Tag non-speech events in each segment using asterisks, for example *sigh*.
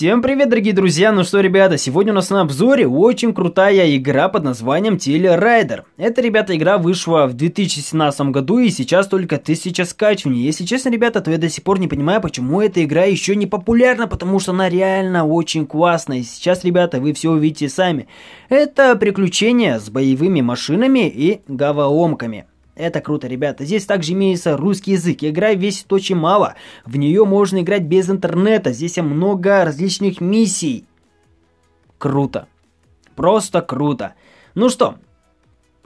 Всем привет, дорогие друзья! Ну что, ребята, сегодня у нас на обзоре очень крутая игра под названием Телерайдер. Эта, ребята, игра вышла в 2017 году и сейчас только 1000 скачиваний. Если честно, ребята, то я до сих пор не понимаю, почему эта игра еще не популярна, потому что она реально очень классная. И сейчас, ребята, вы все увидите сами. Это приключения с боевыми машинами и гаваомками. Это круто, ребята. Здесь также имеется русский язык. Игра весит очень мало. В нее можно играть без интернета. Здесь много различных миссий. Круто. Просто круто. Ну что,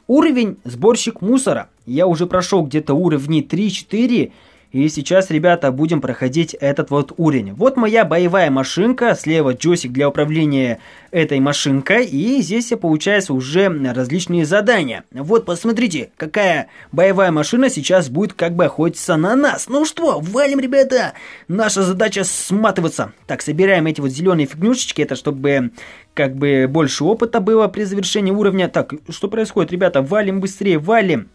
уровень сборщик мусора. Я уже прошел где-то уровни 3-4. И сейчас, ребята, будем проходить этот вот уровень. Вот моя боевая машинка, слева джойстик для управления этой машинкой. И здесь я получается уже различные задания. Вот, посмотрите, какая боевая машина сейчас будет как бы охотиться на нас. Ну что, валим, ребята! Наша задача сматываться. Так, собираем эти вот зеленые фигнюшечки, это чтобы как бы больше опыта было при завершении уровня. Так, что происходит, ребята? Валим быстрее, валим!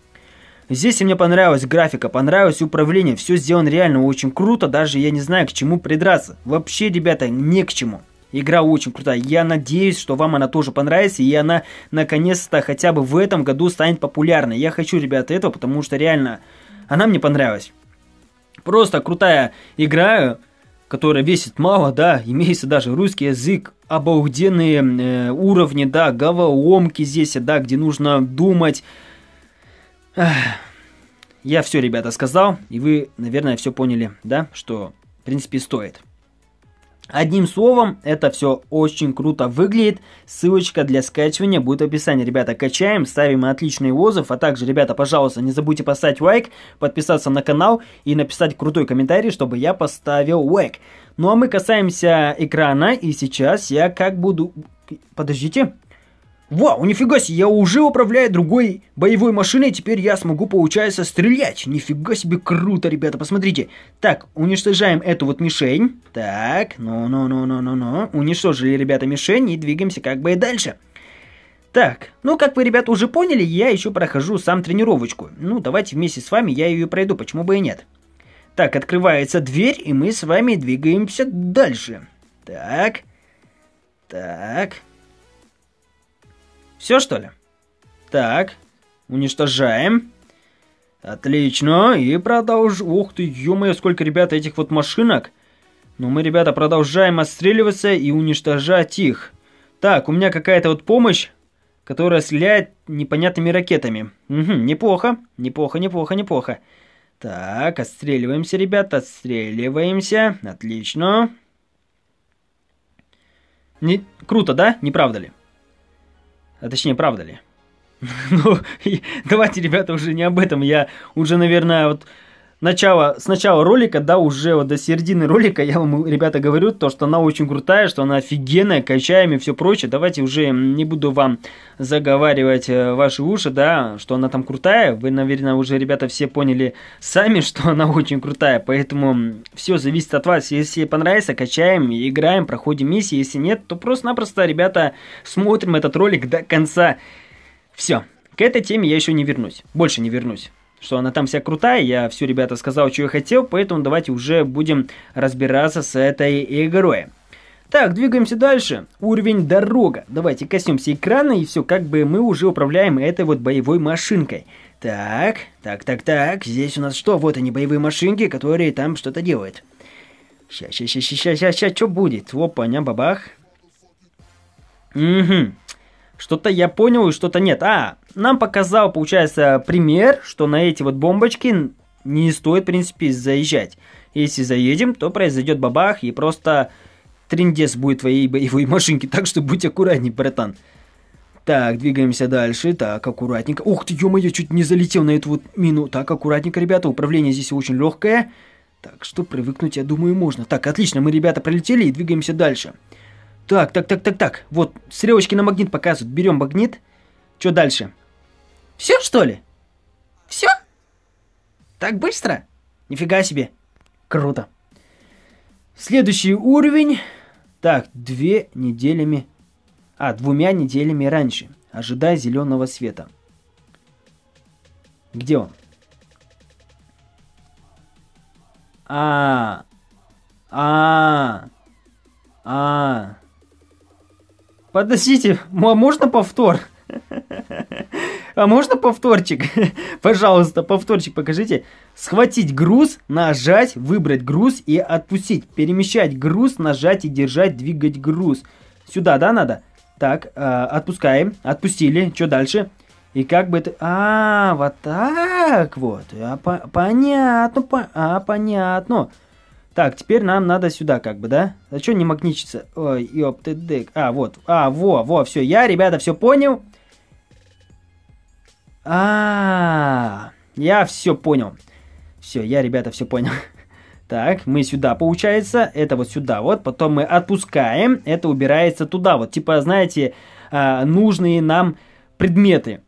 Здесь мне понравилась графика, понравилось управление, все сделано реально очень круто, даже я не знаю, к чему придраться. Вообще, ребята, не к чему. Игра очень крутая. Я надеюсь, что вам она тоже понравится, и она наконец-то хотя бы в этом году станет популярной. Я хочу, ребята, этого, потому что реально она мне понравилась. Просто крутая игра, которая весит мало, да, имеется даже русский язык, обалденные э, уровни, да, головоломки здесь, да, где нужно думать, я все, ребята, сказал, и вы, наверное, все поняли, да, что, в принципе, стоит. Одним словом, это все очень круто выглядит. Ссылочка для скачивания будет в описании. Ребята, качаем, ставим отличный отзыв. А также, ребята, пожалуйста, не забудьте поставить лайк, подписаться на канал и написать крутой комментарий, чтобы я поставил лайк. Ну а мы касаемся экрана, и сейчас я как буду... Подождите, Вау, нифига себе, я уже управляю другой боевой машиной, теперь я смогу, получается, стрелять. Нифига себе, круто, ребята, посмотрите. Так, уничтожаем эту вот мишень. Так, ну-ну-ну-ну-ну-ну. Уничтожили, ребята, мишень и двигаемся как бы и дальше. Так, ну как вы, ребята, уже поняли, я еще прохожу сам тренировочку. Ну, давайте вместе с вами я ее пройду, почему бы и нет. Так, открывается дверь, и мы с вами двигаемся дальше. Так, так, все что ли? Так, уничтожаем. Отлично, и продолж... Ух ты, ё сколько, ребята, этих вот машинок. Но ну, мы, ребята, продолжаем отстреливаться и уничтожать их. Так, у меня какая-то вот помощь, которая стреляет непонятными ракетами. Угу, неплохо, неплохо, неплохо, неплохо. Так, отстреливаемся, ребята, отстреливаемся. Отлично. Не... Круто, да? Не правда ли? А точнее, правда ли? *laughs* Ну, давайте, ребята, уже не об этом. Я уже, наверное, вот начала, с начала ролика, да, уже вот до середины ролика я вам, ребята, говорю, то, что она очень крутая, что она офигенная, качаем и все прочее. Давайте уже не буду вам заговаривать э, ваши уши, да, что она там крутая. Вы, наверное, уже, ребята, все поняли сами, *laughs* что она очень крутая. Поэтому все зависит от вас. Если понравится, качаем, играем, проходим миссии. Если нет, то просто-напросто, ребята, смотрим этот ролик до конца. Все. К этой теме я еще не вернусь. Больше не вернусь что она там вся крутая, я все, ребята, сказал, что я хотел, поэтому давайте уже будем разбираться с этой игрой. Так, двигаемся дальше. Уровень дорога. Давайте коснемся экрана, и все, как бы мы уже управляем этой вот боевой машинкой. Так, так, так, так, здесь у нас что? Вот они, боевые машинки, которые там что-то делают. Сейчас, сейчас, сейчас, сейчас, сейчас. что будет? Опа, ня, бабах. Угу. Что-то я понял и что-то нет. А, нам показал, получается, пример, что на эти вот бомбочки не стоит, в принципе, заезжать. Если заедем, то произойдет бабах и просто трендес будет твоей боевой *laughs* машинке. Так что будь аккуратней, братан. Так, двигаемся дальше. Так, аккуратненько. Ух ты, ё-моё, чуть не залетел на эту вот мину. Так, аккуратненько, ребята. Управление здесь очень легкое. Так что привыкнуть, я думаю, можно. Так, отлично, мы, ребята, пролетели и двигаемся Дальше. Так, так, так, так, так. Вот, стрелочки на магнит показывают. Берем магнит. Что дальше? Все, что ли? Все? Так быстро? Нифига себе. Круто. Следующий уровень. Так, две неделями... А, двумя неделями раньше. Ожидая зеленого света. Где он? А, а, а, Подождите, а можно повтор? А можно повторчик? *laughs* Пожалуйста, повторчик покажите. Схватить груз, нажать, выбрать груз и отпустить. Перемещать груз, нажать и держать, двигать груз. Сюда, да, надо? Так, э, отпускаем. Отпустили. Что дальше? И как бы это... А, вот так вот. А, по понятно, по а, понятно. Так, теперь нам надо сюда как бы, да? А что не магничится? Ой, ёпты дык. А, вот. А, во, во, все. Я, ребята, все понял. А, я все понял. Все, я, ребята, все понял. *laughs* Так, мы сюда, получается, это вот сюда вот, потом мы отпускаем, это убирается туда, вот, типа, знаете, а, нужные нам предметы.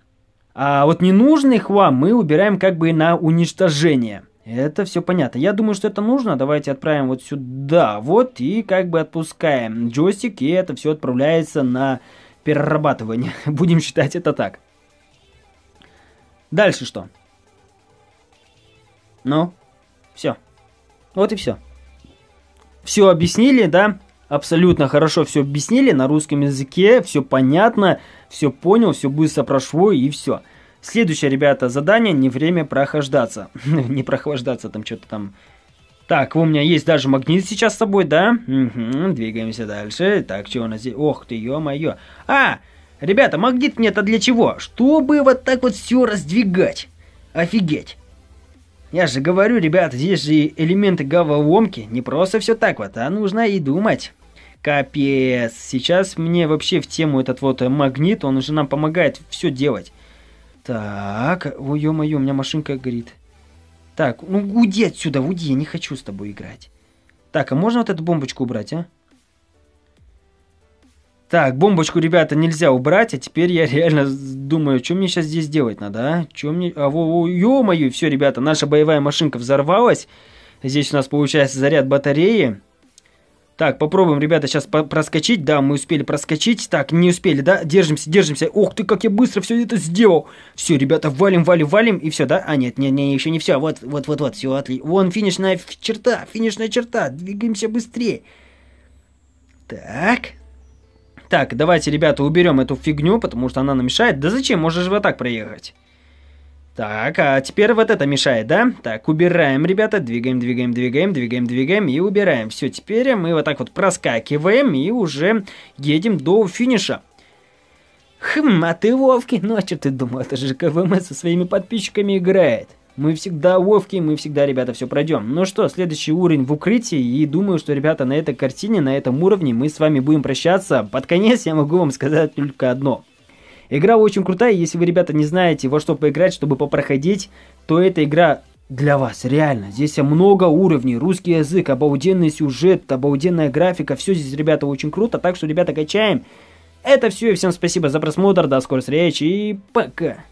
А вот ненужных вам мы убираем как бы на уничтожение. Это все понятно. Я думаю, что это нужно. Давайте отправим вот сюда. Вот, и как бы отпускаем джойстик, и это все отправляется на перерабатывание. *laughs* Будем считать это так. Дальше что? Ну, все. Вот и все. Все объяснили, да? Абсолютно хорошо все объяснили на русском языке, все понятно, все понял, все быстро прошло и все. Следующее, ребята, задание не время прохождаться. *laughs* не прохлаждаться там что-то там. Так, у меня есть даже магнит сейчас с собой, да? Угу, двигаемся дальше. Так, что у нас здесь? Ох ты, ё-моё. А, ребята, магнит мне это для чего? Чтобы вот так вот все раздвигать. Офигеть. Я же говорю, ребята, здесь же элементы головоломки. Не просто все так вот, а нужно и думать. Капец. Сейчас мне вообще в тему этот вот магнит, он уже нам помогает все делать. Так, ой, ё-моё, у меня машинка горит. Так, ну уйди отсюда, уйди, я не хочу с тобой играть. Так, а можно вот эту бомбочку убрать, а? Так, бомбочку, ребята, нельзя убрать, а теперь я реально думаю, что мне сейчас здесь делать надо, а? Что мне... А, во, во, ё-моё, все, ребята, наша боевая машинка взорвалась. Здесь у нас получается заряд батареи. Так, попробуем, ребята, сейчас проскочить. Да, мы успели проскочить. Так, не успели, да? Держимся, держимся. Ох, ты, как я быстро все это сделал. Все, ребята, валим, валим, валим. И все, да? А, нет, нет, нет, еще не все. Вот, вот, вот, вот, все, отлично. Вон финишная черта, финишная черта. Двигаемся быстрее. Так. Так, давайте, ребята, уберем эту фигню, потому что она нам мешает. Да зачем? можешь же вот так проехать. Так, а теперь вот это мешает, да? Так, убираем, ребята, двигаем, двигаем, двигаем, двигаем, двигаем и убираем. Все, теперь мы вот так вот проскакиваем и уже едем до финиша. Хм, а ты, Вовки, ну а что ты думал, это же КВМ со своими подписчиками играет. Мы всегда Вовки, мы всегда, ребята, все пройдем. Ну что, следующий уровень в укрытии, и думаю, что, ребята, на этой картине, на этом уровне мы с вами будем прощаться. Под конец я могу вам сказать только одно – Игра очень крутая, если вы, ребята, не знаете, во что поиграть, чтобы попроходить, то эта игра для вас, реально. Здесь много уровней, русский язык, обалденный сюжет, обалденная графика, все здесь, ребята, очень круто, так что, ребята, качаем. Это все, и всем спасибо за просмотр, до скорой встречи и пока!